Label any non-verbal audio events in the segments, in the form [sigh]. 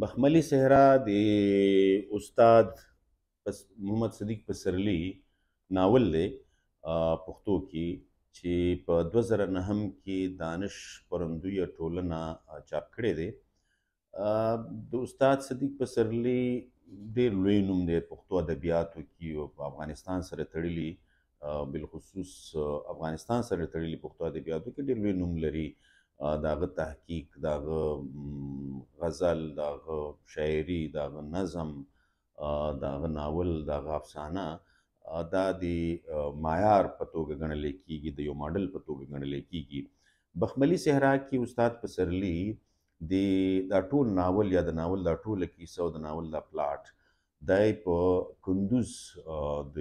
بخملی صحرا د استاد پس محمد صدیق پسرلی ناول دی پښتو کې چې په 2009 کې دانش پرندوی ټولنه چاپ کړی دی د استاد صدیق پسرلی ډېر لوی نوم دی پښتو ادبیاتو کې او افغانستان سره تړلی بالخصوص افغانستان سره تړلی پښتو ادبیاتو کې ډېر لوی نوم لري داغه تحقیق داغه غزل داغه شاعری داغه نظم داغه ناول داغه افسانه دا د معیار په توګه ګڼل کیږي د یو ماډل په توګه ګڼل کیږي بخملی صحرا کې استاد پسرلی د دا ټول ناول یا د ناول دا ټول کیسه او د ناول دا پلاټ دای په کندوز د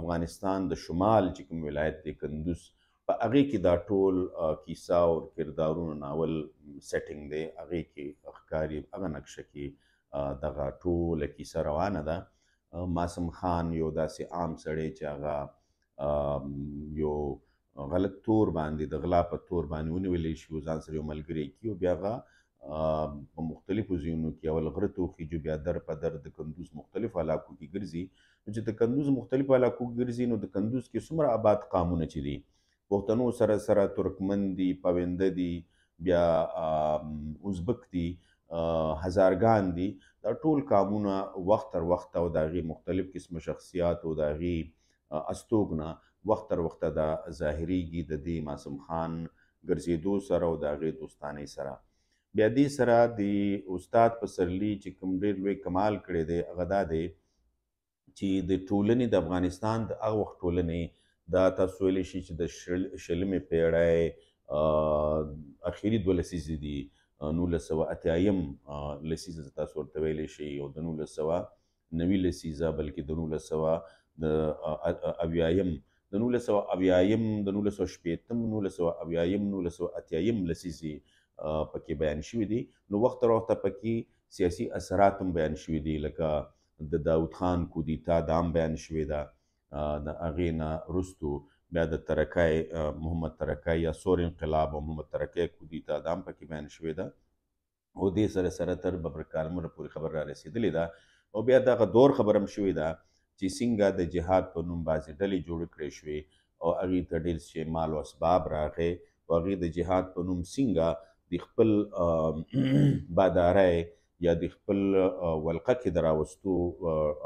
افغانستان د شمال چې کوم ولایت دی کندوز آ, په هغه کې دا ټول کیسه او کردارونو ناول سیټینګ دی هغه کې اخکاری هغه نقشه کې دغه ټول کیسه روانه ده ماسم خان یو داسې عام سړی چې هغه یو غلط تور باندې د غلا په تور باندې ونیولې شي ځان سره یو ملګری کی او بیا هغه په مختلفو ځایونو کې اول غره توخي جو بیا در په در د کندوز مختلف علاقو کې ګرځي چې د کندوز مختلف علاقو کې ګرځي نو د کندوز کې څومره آباد قامونه چي دي پښتنو سره سره ترکمن دي پوند دي بیا ازبک دي هزارګان دي دا ټول قامونه وخت تر وخت او داغي مختلف قسم شخصیات او داغي استوګنا وخت تر وخت دا ظاهريږي د دې ماسم خان ګرځېدو سره او داغي دوستانه سره بیا دې سره د استاد پسرلی چې کوم ډېر لوی کمال کړی دی هغه دا دی چې د ټولنې د افغانستان د هغه وخت ټولنې دا تاسو ویلی شي چې د شلمې پیړۍ اخیری دوه لسیزې دي نولس سوه اتیایم لسیزه تاسو ورته ویلی شي او د نولس سوه نوي لسیزه بلکې د نولس سوه د اویایم د نولس سوه اویایم د نولس سوه شپېتم نولس سوه اویایم نولس سوه اتیایم لسیزې پکې بیان شوي دي نو وخت راوخته پکې سیاسي اثرات هم بیان شوي دي لکه د داود خان کودیتا دام بیان شوې ده دا. د اغینا رستو بیا د ترکای محمد ترکای یا سور انقلاب او محمد ترکای کودیتا د هم پکې بیان شوې ده او دې سره سره تر ببر کارمر پورې خبر را رسیدلې ده او بیا دغه دور خبرم شوې ده چې څنګه د جهاد په نوم بازي ډلې جوړ کړې شوې او هغه ته ډېر شی مال او اسباب راغې او هغه د جهاد په نوم څنګه د خپل [clears throat] بادارای یا د خپل ولقه کې دراوستو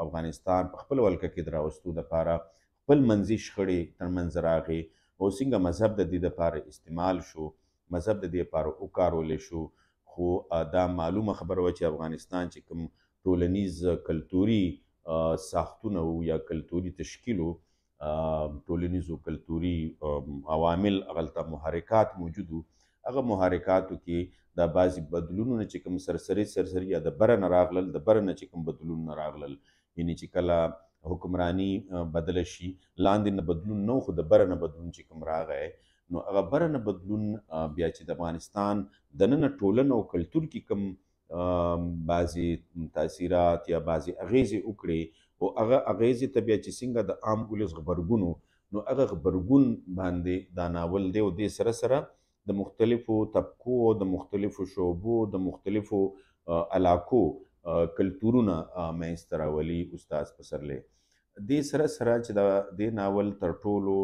افغانستان په خپل ولقه کې دراوستو د لپاره خپل منځي شخړې ترمنځ راغې او څنګه مذهب د دې لپاره استعمال شو مذهب د دې لپاره وکارول شو خو دا معلومه خبره و چې افغانستان چې کوم ټولنیز کلتوري ساختونه وو یا کلتوري تشکیل وو ټولنیز او کلتوري عوامل غلطه محرکات موجودو هغه محرکاتو کې د بعضی بدلونونه چې کوم سرسری سرسری یا د بره نه راغلل د بره نه چې کوم بدلون نه راغلل یعنی چې کله حکمرانی بدل شي لاندې نه بدلون نو خو د بره نه بدلون چې کوم راغی نو هغه بره نه بدلون بیا چې د افغانستان د نن ټولنه او کلچر کې کوم بعضی تاثیرات یا بعضی اغیزې وکړي او هغه اغیزې ته بیا چې څنګه د عام ولس خبرګونو نو هغه خبرګون باندې دا ناول دی او د سره سره د مختلفو طبقو د مختلفو شعبو د مختلفو علاقو کلتورونه مېستر اولی استاد پسرلی دې سره سره چې دا د ناول تر ټولو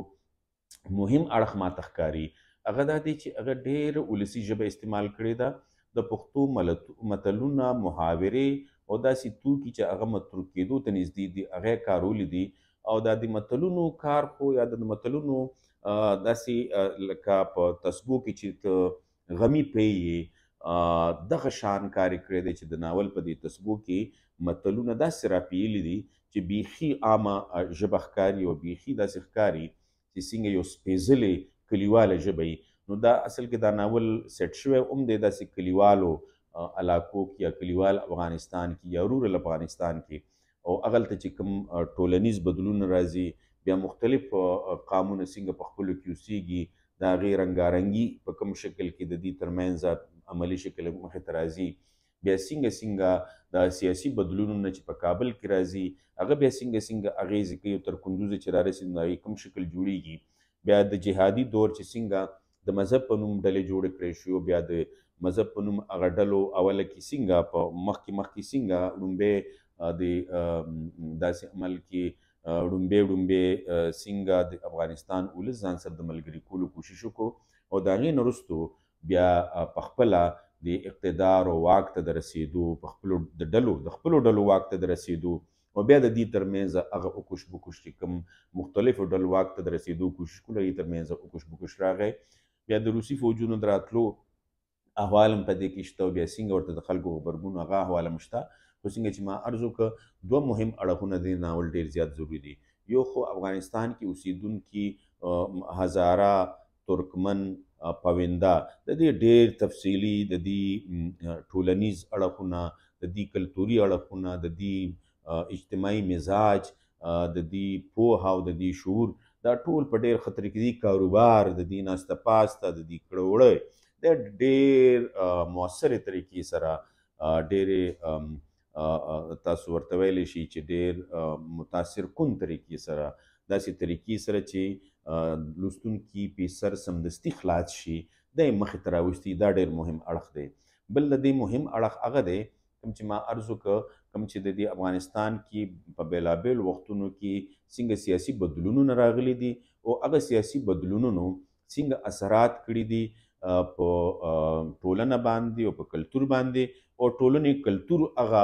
مهم اړخ ما تخکاری هغه دا دی چې هغه ډېر ولسی ژبه استعمال کړې ده د پښتو متلونه محاورې او داسې توکي چې هغه مترو کېدو ته نږدې دي هغه کارولې دي او دا د متلونو کار خو یا د متلونو داسي لکه په تسبو کې چې غمی پیي دغه شان کار کړی دی چې د ناول په دې تسبو کې متلونه داسې راپیلي دي چې بیخي عامه ژبه ښکاري او بیخي داسې ښکاري چې څنګه یو سپېزلې کلیواله ژبه نو دا اصل کې دا ناول سیټ شوی هم دی داسې کلیوالو علاقو کې یا کلیوال افغانستان کې یا رورل افغانستان کې او اغلته چې کوم ټولنیز بدلون راځي بیا مختلف قامونه څنګه په خپل کې اوسېږي دا غیر رنگارنګي په کوم شکل کې د دې ترمنځ عملی شکل مخه ترازی بیا څنګه څنګه د سیاسي بدلونونو چې په کابل کې راځي هغه بیا څنګه څنګه اغیز کوي تر کندوز چې راځي نو کوم شکل جوړیږي بیا د جهادي دور چې څنګه د مذهب په نوم ډلې جوړ کړې شو بیا د مذهب په نوم هغه ډلو اوله کې څنګه په مخکې مخکې څنګه لومبه د داسې عمل کې ډومبه ډومبه سنگا د افغانستان ولز ځان سره د ملګری کولو کوشش وکړو او دا غي نرستو بیا په خپل د اقتدار او واک ته رسیدو په خپل د ډلو د خپل ډلو واک ته رسیدو او بیا د دې ترمنځ هغه او کوش بو کوش کوم مختلفو ډلو واک ته رسیدو کوشش کولې ترمنځ او کوش بو کوش راغی بیا د روسي فوجونو دراتلو احوالم په دې کې شته بیا څنګه ورته د خلکو خبرګون هغه احوال مشته خو څنګه چې ما ارزو ک دوه مهم اړخونه د ناول ډیر زیات ضروری دي یو خو افغانستان کې اوسیدونکو هزاره ترکمن پویندا د دې ډیر تفصیلی د دې ټولنیز اړخونه د دې کلتوري اړخونه د دې اجتماعي مزاج د دې پوها او د دې شعور دا ټول په ډیر خطر کې دي کاروبار د دین استه پاسته د دې کړوړې د ډیر موثر طریقې سره ډېر تاسو ورته ویلی شي چې ډېر متاثر کن طریقې سره داسې طریقې سره چې لوستونکي په سر سمدستي خلاص شي د مخې ته راوستي دا ډېر مهم اړخ دی بل د دې مهم اړخ هغه دی کوم چې ما ارزو ک کوم چې د افغانستان کې په بیلابل وختونو کې څنګه سیاسي بدلونونه راغلي دي او هغه سیاسي بدلونونو څنګه اثرات کړی دي په ټولنه باندې او په کلچر باندې او ټولنې کلچر هغه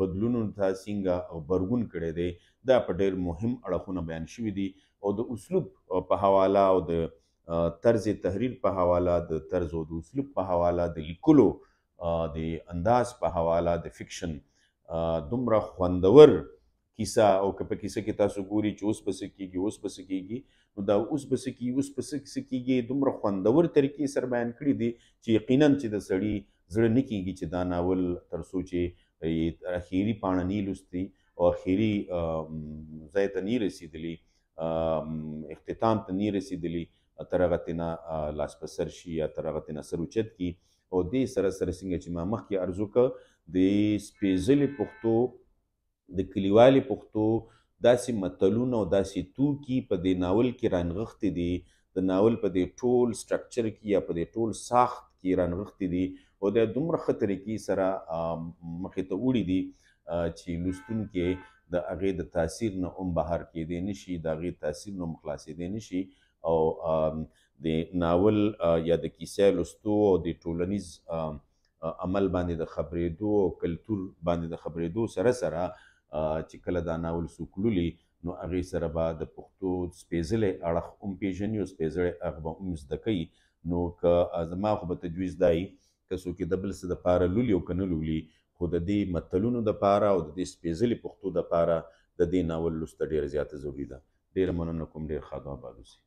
بدلونونو ته څنګه او برګون کړي دي دا په ډېر مهم اړخونه بیان شوی دي او د اسلوب په حواله او د طرز تحریر په حواله د طرز او د اسلوب په حواله د لیکلو د انداز په حواله د فکشن دومره خوندور کیسه او که په کیسه کې تاسو ګوري چې اوس پسې کیږي اوس پسې کیږي نو دا اوس پسې کیږي اوس پسې کیږي دومره خوندور طریقې سره بیان کړی دی چې یقینا چې د سړي زړه نه کیږي چې دا ناول تر څو چې اخیری پاڼه نه لوستي او اخیری ځای ته نه رسیدلی اختتام ته نه رسیدلی تر هغه تینا لاس په سر شي یا تر هغه تینا سر اوچت کی او دې سره سره څنګه چې ما مخکې ارزو ک د سپیزلی پښتو د کلیوالي پښتو داسې متلونه او داسې توکي په دې ناول کې رانغښتې دي د ناول په دې ټول سټرکچر کې یا په دې ټول ساخت کې رانغښتې دي او د دومره خطر کې سره مخې ته وړي دي چې لوستونکي د هغې د تاثیر نه هم بهر کېدی نشي د هغې تاثیر نه هم خلاصېدی نشي او د ناول یا د کیسې لوستو او د ټولنیز عمل باندې د خبرېدو او کلتور باندې د خبرېدو سره سره چې کله دا ناول سوکلولي نو هغه سره به د پښتو سپېزلې اړخ هم پیژني او سپېزلې اړخ به هم زده کوي نو که زما خو به تجویز دی که څوک د بل څه دپاره لولي او که نه لولي خو د دې متلونو دپاره او د دې سپېزلې پښتو دپاره د دې ناول لوست ډېر زیاته ضروري ده ډېره مننه کوم ډېر ښه دعا باد اوسي